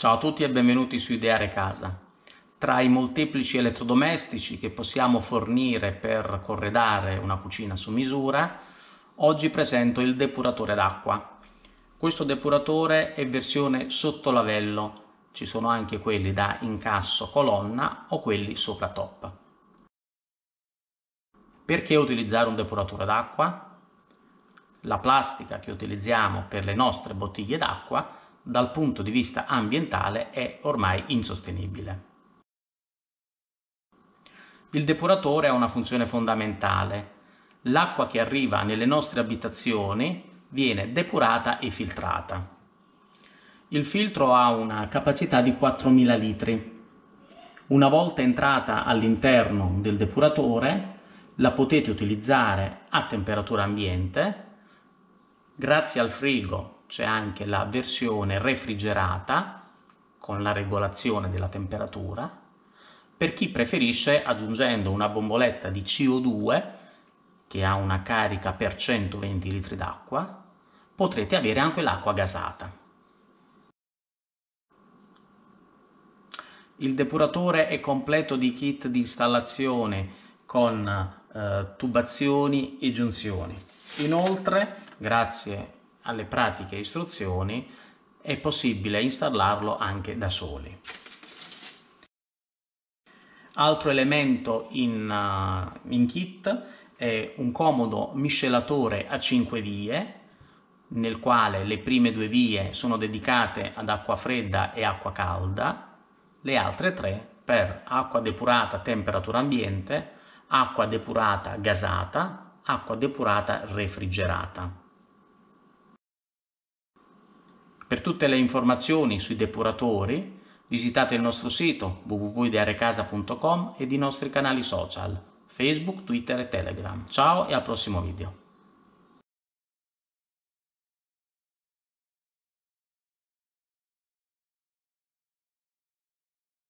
Ciao a tutti e benvenuti su Ideare Casa. Tra i molteplici elettrodomestici che possiamo fornire per corredare una cucina su misura, oggi presento il depuratore d'acqua. Questo depuratore è versione sotto lavello, ci sono anche quelli da incasso colonna o quelli sopra top. Perché utilizzare un depuratore d'acqua? La plastica che utilizziamo per le nostre bottiglie d'acqua dal punto di vista ambientale è ormai insostenibile. Il depuratore ha una funzione fondamentale. L'acqua che arriva nelle nostre abitazioni viene depurata e filtrata. Il filtro ha una capacità di 4.000 litri. Una volta entrata all'interno del depuratore, la potete utilizzare a temperatura ambiente. Grazie al frigo c'è anche la versione refrigerata con la regolazione della temperatura, per chi preferisce aggiungendo una bomboletta di CO2 che ha una carica per 120 litri d'acqua, potrete avere anche l'acqua gasata. Il depuratore è completo di kit di installazione con eh, tubazioni e giunzioni. Inoltre, grazie alle pratiche istruzioni è possibile installarlo anche da soli. Altro elemento in, eh, in kit è un comodo miscelatore a 5 vie nel quale le prime due vie sono dedicate ad acqua fredda e acqua calda, le altre tre per acqua depurata a temperatura ambiente, acqua depurata gasata, acqua depurata refrigerata. Per tutte le informazioni sui depuratori visitate il nostro sito www.idearecasa.com ed i nostri canali social Facebook, Twitter e Telegram. Ciao e al prossimo video.